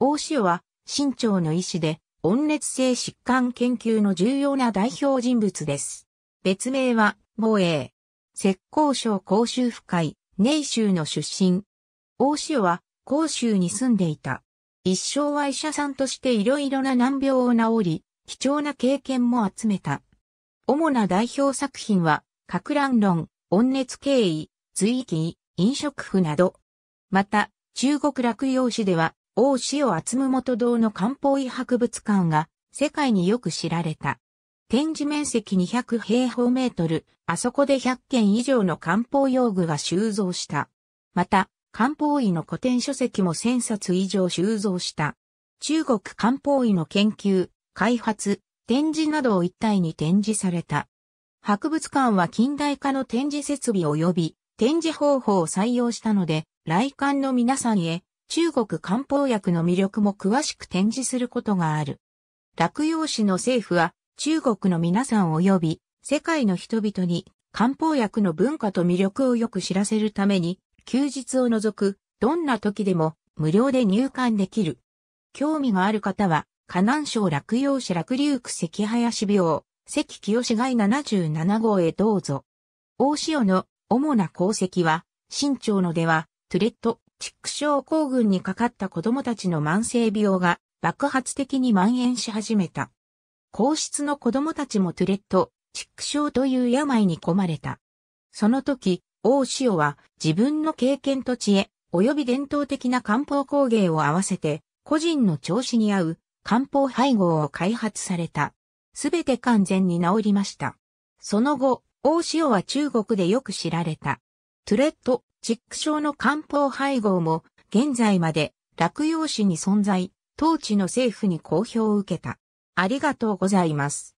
大塩は、清朝の医師で、温熱性疾患研究の重要な代表人物です。別名は、防衛。浙江省公州府会、寧州の出身。大塩は、公州に住んでいた。一生は医者さんとしていろいろな難病を治り、貴重な経験も集めた。主な代表作品は、格乱論、温熱経緯、随意飲食譜など。また、中国落葉市では、大塩厚元堂の漢方医博物館が世界によく知られた。展示面積200平方メートル、あそこで100件以上の漢方用具が収蔵した。また、漢方医の古典書籍も1000冊以上収蔵した。中国漢方医の研究、開発、展示などを一体に展示された。博物館は近代化の展示設備及び展示方法を採用したので、来館の皆さんへ中国漢方薬の魅力も詳しく展示することがある。洛陽市の政府は中国の皆さん及び世界の人々に漢方薬の文化と魅力をよく知らせるために休日を除くどんな時でも無料で入館できる。興味がある方は河南省洛陽市洛流区関林病、関清市街77号へどうぞ。大塩の主な功績は、新朝のでは、トゥレット、畜生候群にかかった子供たちの慢性病が爆発的に蔓延し始めた。皇室の子供たちもトゥレット、畜生という病に込まれた。その時、大塩は自分の経験と知恵、及び伝統的な漢方工芸を合わせて、個人の調子に合う漢方配合を開発された。すべて完全に治りました。その後、大塩は中国でよく知られた。トゥレットチック症の漢方配合も現在まで落葉市に存在、当地の政府に公表を受けた。ありがとうございます。